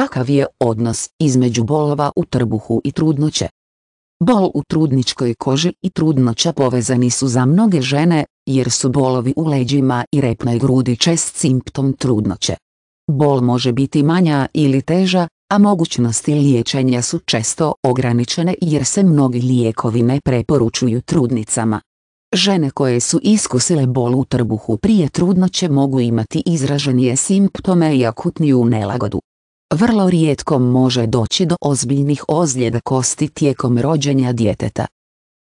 Kakav je odnos između bolova u trbuhu i trudnoće? Bol u trudničkoj koži i trudnoća povezani su za mnoge žene, jer su bolovi u leđima i repnoj grudi čest simptom trudnoće. Bol može biti manja ili teža, a mogućnosti liječenja su često ograničene jer se mnogi lijekovi ne preporučuju trudnicama. Žene koje su iskusile bol u trbuhu prije trudnoće mogu imati izraženije simptome i akutniju nelagodu. Vrlo rijetko može doći do ozbiljnih ozljeda kosti tijekom rođenja djeteta.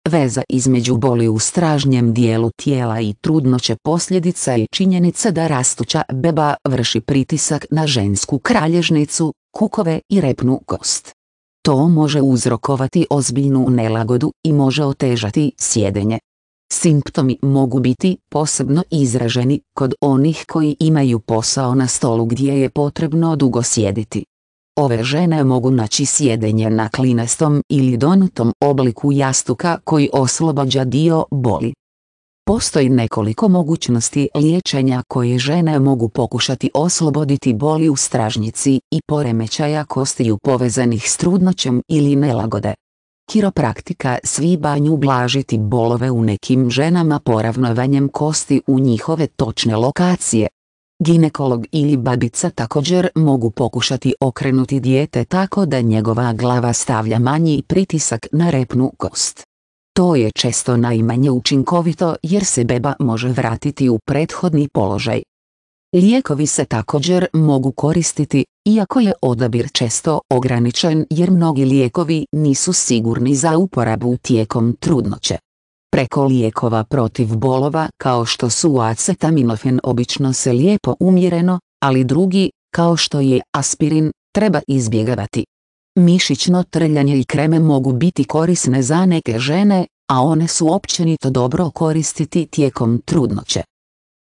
Veza između boli u stražnjem dijelu tijela i trudnoće posljedica je činjenica da rastuća beba vrši pritisak na žensku kralježnicu, kukove i repnu kost. To može uzrokovati ozbiljnu nelagodu i može otežati sjedenje. Simptomi mogu biti posebno izraženi kod onih koji imaju posao na stolu gdje je potrebno dugo sjediti. Ove žene mogu naći sjedenje na klinastom ili donutom obliku jastuka koji oslobađa dio boli. Postoji nekoliko mogućnosti liječenja koje žene mogu pokušati osloboditi boli u stražnici i poremećaja kostiju povezanih s trudnoćem ili nelagode. Kiropraktika svibanju ublažiti bolove u nekim ženama poravnovanjem kosti u njihove točne lokacije. Ginekolog ili babica također mogu pokušati okrenuti dijete tako da njegova glava stavlja manji pritisak na repnu kost. To je često najmanje učinkovito jer se beba može vratiti u prethodni položaj. Lijekovi se također mogu koristiti, iako je odabir često ograničen jer mnogi lijekovi nisu sigurni za uporabu tijekom trudnoće. Preko lijekova protiv bolova kao što su acetaminofen obično se lijepo umjereno, ali drugi, kao što je aspirin, treba izbjegavati. Mišićno trljanje i kreme mogu biti korisne za neke žene, a one su općenito dobro koristiti tijekom trudnoće.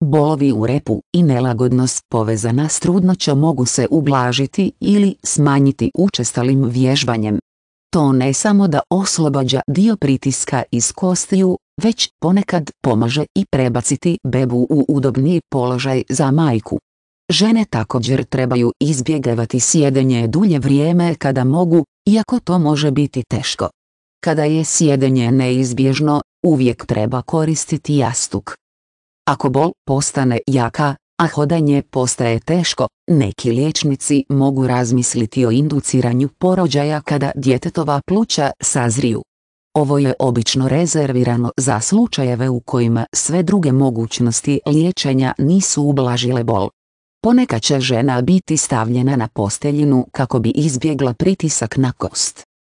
Bolovi u repu i nelagodnost povezana s trudnoćom mogu se ublažiti ili smanjiti učestalim vježbanjem. To ne samo da oslobađa dio pritiska iz kostiju, već ponekad pomaže i prebaciti bebu u udobniji položaj za majku. Žene također trebaju izbjegavati sjedenje dulje vrijeme kada mogu, iako to može biti teško. Kada je sjedenje neizbježno, uvijek treba koristiti jastuk. Ako bol postane jaka, a hodanje postaje teško, neki liječnici mogu razmisliti o induciranju porođaja kada djetetova pluća sazriju. Ovo je obično rezervirano za slučajeve u kojima sve druge mogućnosti liječenja nisu ublažile bol. Ponekad će žena biti stavljena na posteljinu kako bi izbjegla pritisak na kost.